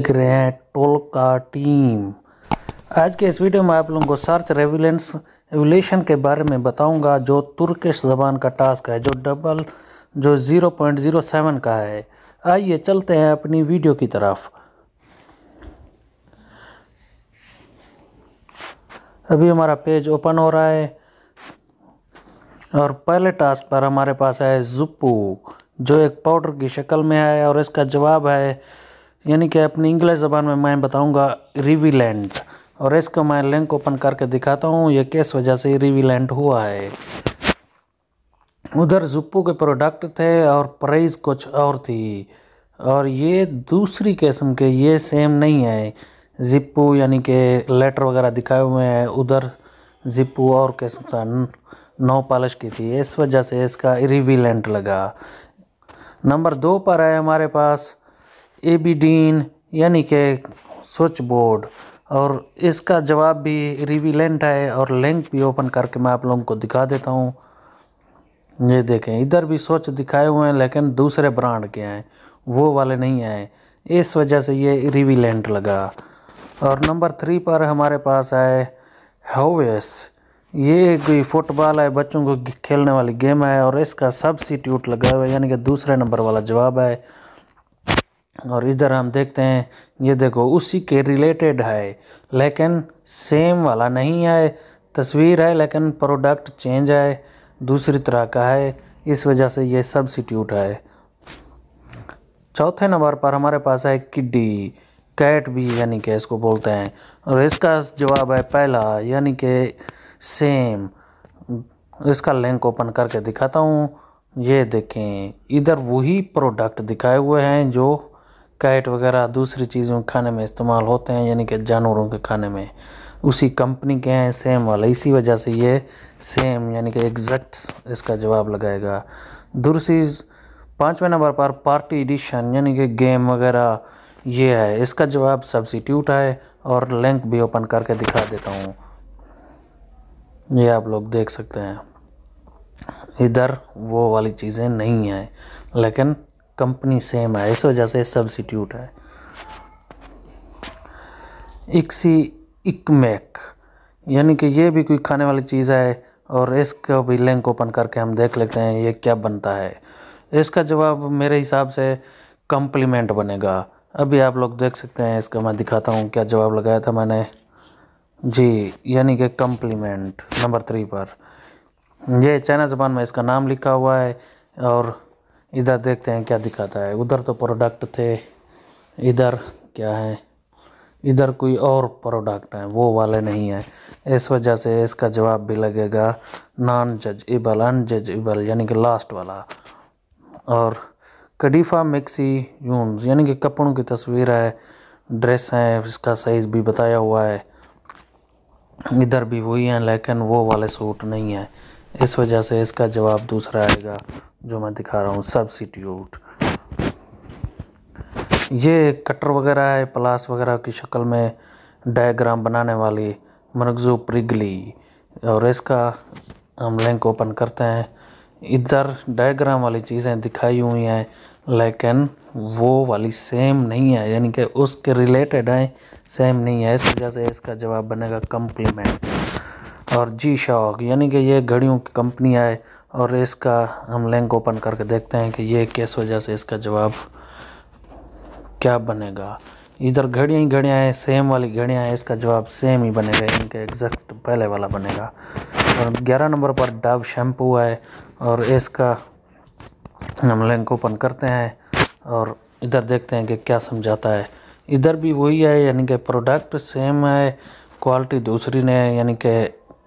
देख रहे हैं टोल का टीम आज के इस वीडियो में आप लोगों को सर्च रेवलेंस रेवलेशन के बारे में बताऊंगा जो तुर्किश ज़बान का टास्क है जो डबल जो 0.07 का है आइए चलते हैं अपनी वीडियो की तरफ अभी हमारा पेज ओपन हो रहा है और पहले टास्क पर हमारे पास है जुप्पू जो एक पाउडर की शक्ल में है और इसका जवाब है यानी कि अपनी इंग्लिश ज़बान में मैं बताऊंगा रिविलेंट और इसको मैं लिंक ओपन करके दिखाता हूँ ये किस वजह से रिविलेंट हुआ है उधर जुप्पू के प्रोडक्ट थे और प्राइस कुछ और थी और ये दूसरी किस्म के ये सेम नहीं है जिप्पू यानी कि लेटर वगैरह दिखाए हुए हैं उधर जिप्पू और किस्म था नो पॉलिश की थी इस वजह से इसका रिविलेंट लगा नंबर दो पर है हमारे पास एबीडीन यानी कि स्विच बोर्ड और इसका जवाब भी रिविलेंट है और लिंक भी ओपन करके मैं आप लोगों को दिखा देता हूँ ये देखें इधर भी स्वच दिखाए हुए हैं लेकिन दूसरे ब्रांड के हैं वो वाले नहीं आए इस वजह से ये रिविलेंट लगा और नंबर थ्री पर हमारे पास आए होवेस ये कोई फुटबॉल है बच्चों को खेलने वाली गेम है और इसका सब्सिट्यूट लगा हुआ है यानी कि दूसरे नंबर वाला जवाब है और इधर हम देखते हैं ये देखो उसी के रिलेटेड है लेकिन सेम वाला नहीं है तस्वीर है लेकिन प्रोडक्ट चेंज है दूसरी तरह का है इस वजह से ये सब्सिट्यूट है चौथे नंबर पर हमारे पास है किड्डी कैट भी यानी कि इसको बोलते हैं और इसका जवाब है पहला यानी कि सेम इसका लिंक ओपन करके दिखाता हूँ ये देखें इधर वही प्रोडक्ट दिखाए हुए हैं जो कैट वगैरह दूसरी चीज़ों के खाने में इस्तेमाल होते हैं यानी कि जानवरों के खाने में उसी कंपनी के हैं सेम वाला इसी वजह से ये सेम यानी कि एग्जैक्ट इसका जवाब लगाएगा दूसरी पाँचवें नंबर पर पार्टी एडिशन यानी कि गेम वगैरह ये है इसका जवाब सब्सिट्यूट है और लिंक भी ओपन करके दिखा देता हूँ ये आप लोग देख सकते हैं इधर वो वाली चीज़ें नहीं हैं लेकिन कंपनी सेम है इस वजह से सब्सिट्यूट है इक्सी इकमेक यानी कि ये भी कोई खाने वाली चीज़ है और इसको भी लिंक ओपन करके हम देख लेते हैं ये क्या बनता है इसका जवाब मेरे हिसाब से कम्प्लीमेंट बनेगा अभी आप लोग देख सकते हैं इसका मैं दिखाता हूँ क्या जवाब लगाया था मैंने जी यानी कि कम्प्लीमेंट नंबर थ्री पर यह चाइना ज़बान में इसका नाम लिखा हुआ है और इधर देखते हैं क्या दिखाता है उधर तो प्रोडक्ट थे इधर क्या है इधर कोई और प्रोडक्ट है वो वाले नहीं है इस वजह से इसका जवाब भी लगेगा नॉन जजेबल अनजजेबल यानी कि लास्ट वाला और कडीफा मिक्सी यून यानी कि कपड़ों की तस्वीर है ड्रेस है इसका साइज़ भी बताया हुआ है इधर भी वही हैं लेकिन वो वाले सूट नहीं है इस वजह से इसका जवाब दूसरा आएगा जो मैं दिखा रहा हूँ सब्सिट्यूट ये कटर वगैरह है प्लास वगैरह की शक्ल में डायग्राम बनाने वाली मरगजो प्रिगली और इसका हम लिंक ओपन करते हैं इधर डायग्राम वाली चीज़ें दिखाई हुई हैं लेकिन वो वाली सेम नहीं है यानी कि उसके रिलेटेड हैं सेम नहीं है इस वजह से इसका जवाब बनेगा कम्प्लीमेंट और जी शॉक यानी कि ये घड़ियों की कंपनी है और इसका हम लिंक ओपन करके देखते हैं कि ये किस वजह से इसका जवाब क्या बनेगा इधर घड़ियाँ ही घड़ियाँ हैं सेम वाली घड़ियाँ हैं इसका जवाब सेम ही बनेगा इनके एग्जैक्ट पहले वाला बनेगा और ग्यारह नंबर पर डव शैम्पू है और इसका हम लिंक ओपन करते हैं और इधर देखते हैं कि क्या समझाता है इधर भी वही है यानी कि प्रोडक्ट सेम है क्वालिटी दूसरी ने यानी कि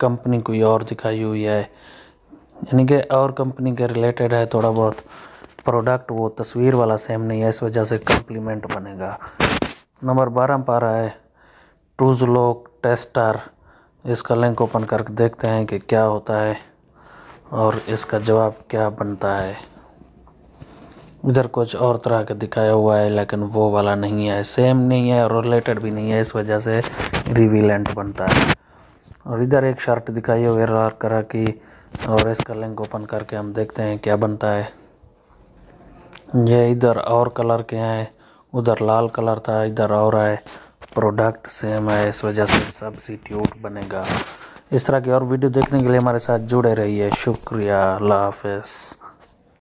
कंपनी कोई और दिखाई हुई है यानी कि और कंपनी के रिलेटेड है थोड़ा बहुत प्रोडक्ट वो तस्वीर वाला सेम नहीं है इस वजह से कंप्लीमेंट बनेगा नंबर बारह में पा रहा है टूजलोक टेस्टर इसका लिंक ओपन करके देखते हैं कि क्या होता है और इसका जवाब क्या बनता है इधर कुछ और तरह का दिखाया हुआ है लेकिन वो वाला नहीं है सेम नहीं है और रिलेटेड भी नहीं है इस वजह से रिवीलेंट बनता है और इधर एक शर्ट दिखाई है आर करा की और इसका लिंक ओपन करके हम देखते हैं क्या बनता है ये इधर और कलर के हैं उधर लाल कलर था इधर और आए प्रोडक्ट सेम है इस वजह से सब्सिट्यूट बनेगा इस तरह की और वीडियो देखने के लिए हमारे साथ जुड़े रहिए शुक्रिया अल्लाह हाफिज़